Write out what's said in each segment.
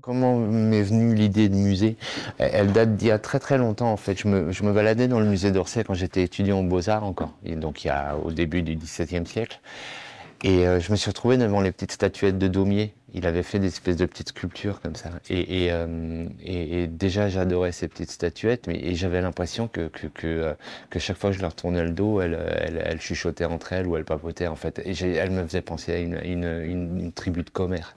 Comment m'est venue l'idée de musée Elle date d'il y a très très longtemps en fait. Je me, baladais dans le musée d'Orsay quand j'étais étudiant aux Beaux-Arts encore, donc il y a, au début du XVIIe siècle. Et euh, je me suis retrouvé devant les petites statuettes de Daumier. Il avait fait des espèces de petites sculptures comme ça. Et, euh, déjà, j'adorais ces petites statuettes, mais, et j'avais l'impression que, euh, chaque fois que je leur tournais le dos, elles, chuchotaient entre elles ou elles papotaient, en fait. Et elles me faisaient penser à une, tribu de commères.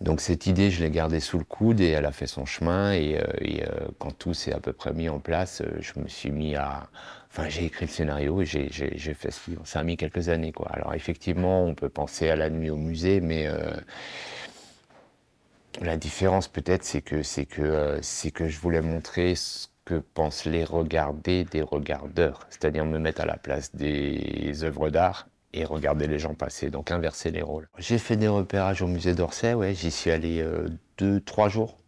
Donc cette idée, je l'ai gardée sous le coude et elle a fait son chemin. Et, euh, euh, quand tout s'est à peu près mis en place, euh, je me suis mis à... Enfin, j'ai écrit le scénario et j'ai fait ce livre. Ça a mis quelques années, quoi. Alors effectivement, on peut penser à la nuit au musée, mais... la différence peut-être, c'est que c'est que c'est que je voulais montrer ce que pensent les regardés des regardeurs, c'est-à-dire me mettre à la place des œuvres d'art et regarder les gens passer, donc inverser les rôles. J'ai fait des repérages au musée d'Orsay, ouais, j'y suis allé euh, deux, trois jours.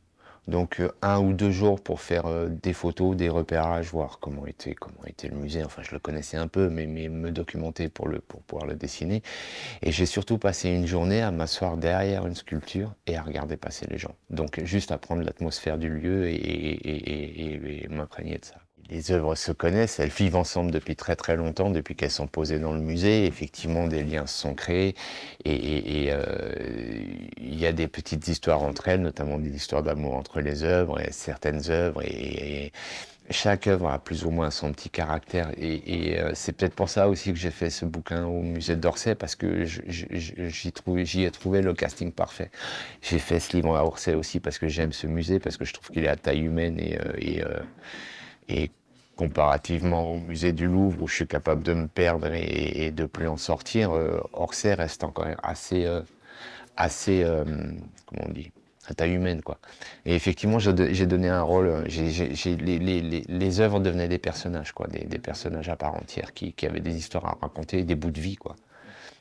Donc euh, un ou deux jours pour faire euh, des photos, des repérages, voir comment était, comment était le musée. Enfin, je le connaissais un peu, mais, me documenter pour, le, pour pouvoir le dessiner. Et j'ai surtout passé une journée à m'asseoir derrière une sculpture et à regarder passer les gens. Donc juste à prendre l'atmosphère du lieu et, et, et, et m'imprégner de ça les œuvres se connaissent, elles vivent ensemble depuis très très longtemps, depuis qu'elles sont posées dans le musée. Effectivement, des liens se sont créés et euh, il y a des petites histoires entre elles, notamment des histoires d'amour entre les œuvres et certaines œuvres. Et, chaque œuvre a plus ou moins son petit caractère. Et, euh, c'est peut-être pour ça aussi que j'ai fait ce bouquin au musée d'Orsay, parce que j'y ai trouvé le casting parfait. J'ai fait ce livre à Orsay aussi parce que j'aime ce musée, parce que je trouve qu'il est à taille humaine et euh, comparativement au musée du Louvre où je suis capable de me perdre et, et de plus en sortir, euh, Orsay reste encore assez, euh, assez euh, comment on dit, à taille humaine. Quoi. Et effectivement, j'ai donné un rôle, les, œuvres devenaient des personnages, quoi, des, personnages à part entière qui, avaient des histoires à raconter, des bouts de vie, quoi.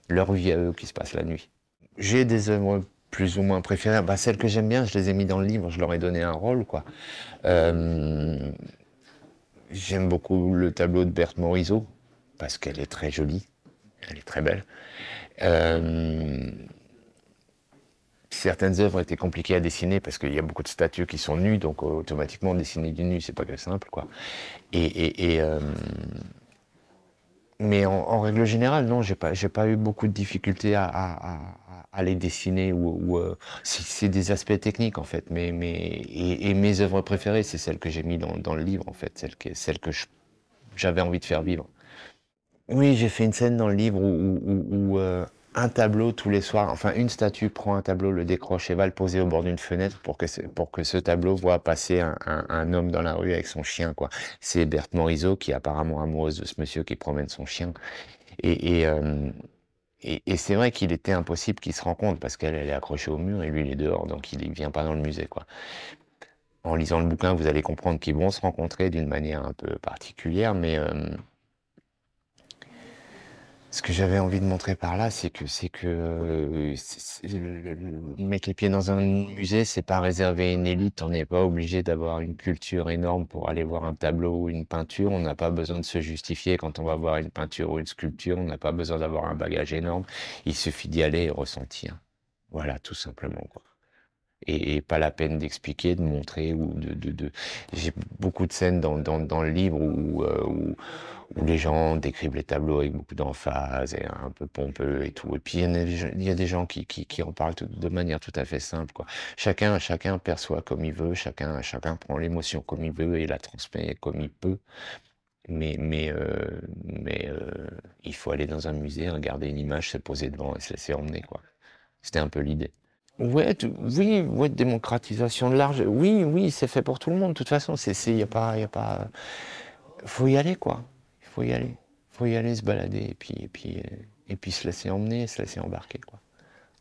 leur vie à eux qui se passe la nuit. J'ai des œuvres plus ou moins préférées, bah, celles que j'aime bien, je les ai mis dans le livre, je leur ai donné un rôle. quoi. J'aime beaucoup le tableau de Berthe Morisot, parce qu'elle est très jolie, elle est très belle. Euh, certaines œuvres étaient compliquées à dessiner parce qu'il y a beaucoup de statues qui sont nues, donc automatiquement dessiner du nu, c'est pas très simple, quoi. Euh, mais en, en, règle générale, non, j'ai pas, j'ai pas eu beaucoup de difficultés à, à, à, à les dessiner ou, ou euh, c'est des aspects techniques en fait. Mais, mais et, mes œuvres préférées, c'est celles que j'ai mis dans, dans, le livre en fait, celles que, celles que j'avais envie de faire vivre. Oui, j'ai fait une scène dans le livre où, où, où, où euh, un tableau tous les soirs, enfin une statue prend un tableau, le décroche et va le poser au bord d'une fenêtre pour que, ce, pour que ce tableau voit passer un, homme dans la rue avec son chien. quoi. C'est Berthe Morisot qui est apparemment amoureuse de ce monsieur qui promène son chien. Et, et, euh, c'est vrai qu'il était impossible qu'ils se rencontrent parce qu'elle elle est accrochée au mur et lui il est dehors, donc il ne vient pas dans le musée. quoi. En lisant le bouquin, vous allez comprendre qu'ils vont se rencontrer d'une manière un peu particulière, mais... Euh, ce que j'avais envie de montrer par là, c'est que c'est que euh, mettre les pieds dans un musée, c'est pas réservé à une élite. On n'est pas obligé d'avoir une culture énorme pour aller voir un tableau ou une peinture. On n'a pas besoin de se justifier quand on va voir une peinture ou une sculpture. On n'a pas besoin d'avoir un bagage énorme. Il suffit d'y aller et ressentir. Voilà, tout simplement, quoi et, pas la peine d'expliquer, de montrer ou de, j'ai beaucoup de scènes dans, le livre euh, où, les gens décrivent les tableaux avec beaucoup d'emphase et un peu pompeux et tout et puis il y, a des gens qui, en parlent de manière tout à fait simple quoi. Chacun chacun perçoit comme il veut, chacun chacun prend l'émotion comme il veut et la transmet comme il peut. Mais, mais, euh, mais euh, il faut aller dans un musée, regarder une image, se poser devant et se laisser emmener. C'était un peu l'idée. Ouais, oui, démocratisation démocratisation large. Oui, oui, c'est fait pour tout le monde. De toute façon, il n'y a pas, il a pas. Faut y aller, quoi. Il faut y aller. Faut y aller, se balader, et puis, et puis, et puis se laisser emmener, se laisser embarquer, quoi.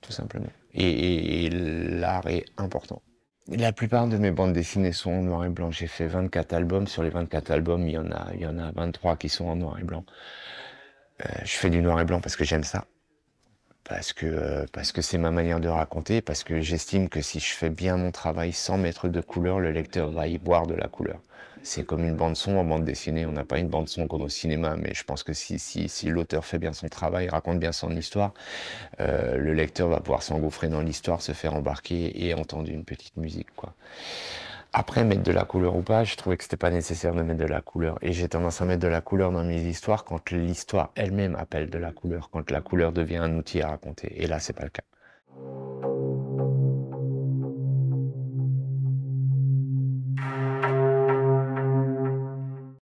Tout simplement. Et, l'art est important. La plupart de mes bandes dessinées sont en noir et blanc. J'ai fait 24 albums. Sur les 24 albums, il y en a, il y en a 23 qui sont en noir et blanc. Euh, je fais du noir et blanc parce que j'aime ça parce que euh, parce que c'est ma manière de raconter, parce que j'estime que si je fais bien mon travail sans mettre de couleur, le lecteur va y boire de la couleur. C'est comme une bande son en bande dessinée. On n'a pas une bande son comme au cinéma, mais je pense que si, si, l'auteur fait bien son travail, raconte bien son histoire, euh, le lecteur va pouvoir s'engouffrer dans l'histoire, se faire embarquer et entendre une petite musique, quoi. Après, mettre de la couleur ou pas, je trouvais que c'était pas nécessaire de mettre de la couleur. Et j'ai tendance à mettre de la couleur dans mes histoires quand l'histoire elle-même appelle de la couleur, quand la couleur devient un outil à raconter. Et là, c'est pas le cas.